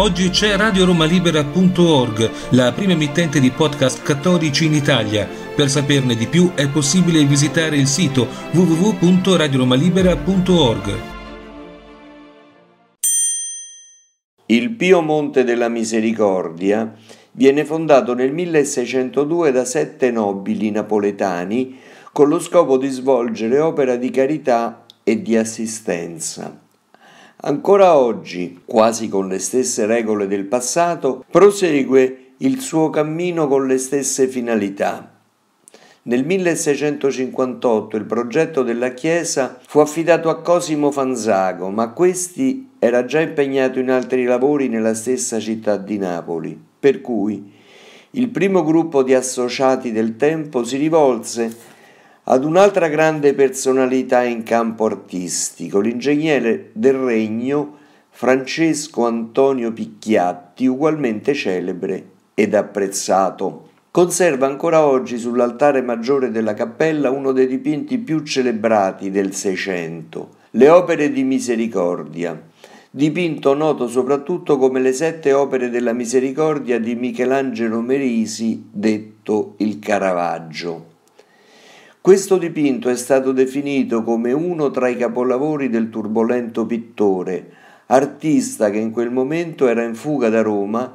Oggi c'è radioromalibera.org, la prima emittente di podcast cattolici in Italia. Per saperne di più è possibile visitare il sito www.radioromalibera.org. Il Pio Monte della Misericordia viene fondato nel 1602 da sette nobili napoletani con lo scopo di svolgere opera di carità e di assistenza ancora oggi, quasi con le stesse regole del passato, prosegue il suo cammino con le stesse finalità. Nel 1658 il progetto della chiesa fu affidato a Cosimo Fanzago, ma questi era già impegnato in altri lavori nella stessa città di Napoli, per cui il primo gruppo di associati del tempo si rivolse ad un'altra grande personalità in campo artistico, l'ingegnere del regno Francesco Antonio Picchiatti, ugualmente celebre ed apprezzato. Conserva ancora oggi sull'altare maggiore della cappella uno dei dipinti più celebrati del Seicento, le opere di misericordia, dipinto noto soprattutto come le sette opere della misericordia di Michelangelo Merisi, detto il Caravaggio. Questo dipinto è stato definito come uno tra i capolavori del turbolento pittore, artista che in quel momento era in fuga da Roma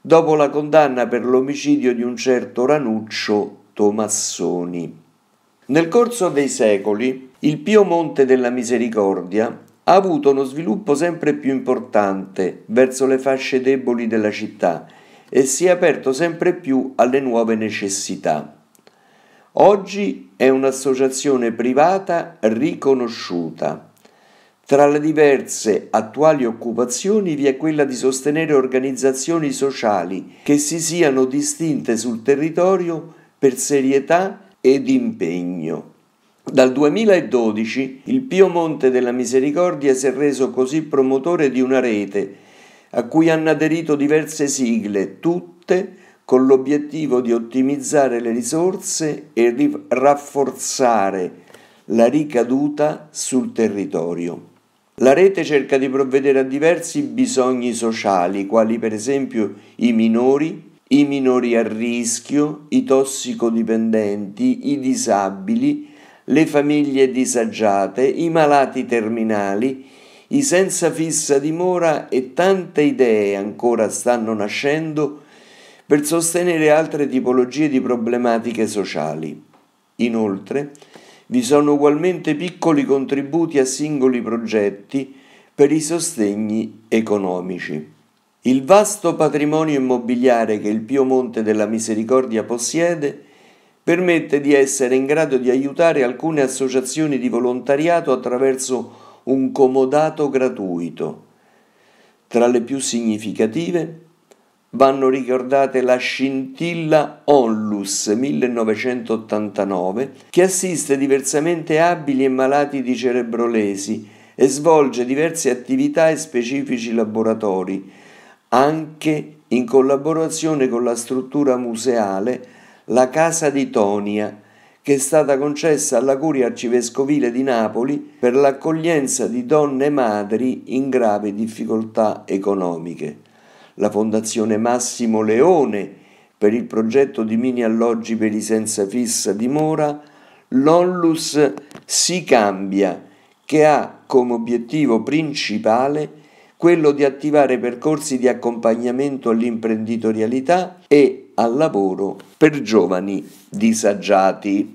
dopo la condanna per l'omicidio di un certo Ranuccio Tomassoni. Nel corso dei secoli, il Pio Monte della Misericordia ha avuto uno sviluppo sempre più importante verso le fasce deboli della città e si è aperto sempre più alle nuove necessità. Oggi è un'associazione privata riconosciuta. Tra le diverse attuali occupazioni vi è quella di sostenere organizzazioni sociali che si siano distinte sul territorio per serietà ed impegno. Dal 2012 il Pio Monte della Misericordia si è reso così promotore di una rete a cui hanno aderito diverse sigle, tutte con l'obiettivo di ottimizzare le risorse e rafforzare la ricaduta sul territorio. La rete cerca di provvedere a diversi bisogni sociali, quali per esempio i minori, i minori a rischio, i tossicodipendenti, i disabili, le famiglie disagiate, i malati terminali, i senza fissa dimora e tante idee ancora stanno nascendo per sostenere altre tipologie di problematiche sociali. Inoltre, vi sono ugualmente piccoli contributi a singoli progetti per i sostegni economici. Il vasto patrimonio immobiliare che il Pio Monte della Misericordia possiede permette di essere in grado di aiutare alcune associazioni di volontariato attraverso un comodato gratuito. Tra le più significative vanno ricordate la scintilla Onlus 1989 che assiste diversamente abili e malati di cerebrolesi e svolge diverse attività e specifici laboratori, anche in collaborazione con la struttura museale La Casa di Tonia, che è stata concessa alla Curia Arcivescovile di Napoli per l'accoglienza di donne madri in grave difficoltà economiche la Fondazione Massimo Leone per il progetto di mini alloggi per i senza fissa dimora, l'Onlus Si Cambia, che ha come obiettivo principale quello di attivare percorsi di accompagnamento all'imprenditorialità e al lavoro per giovani disagiati.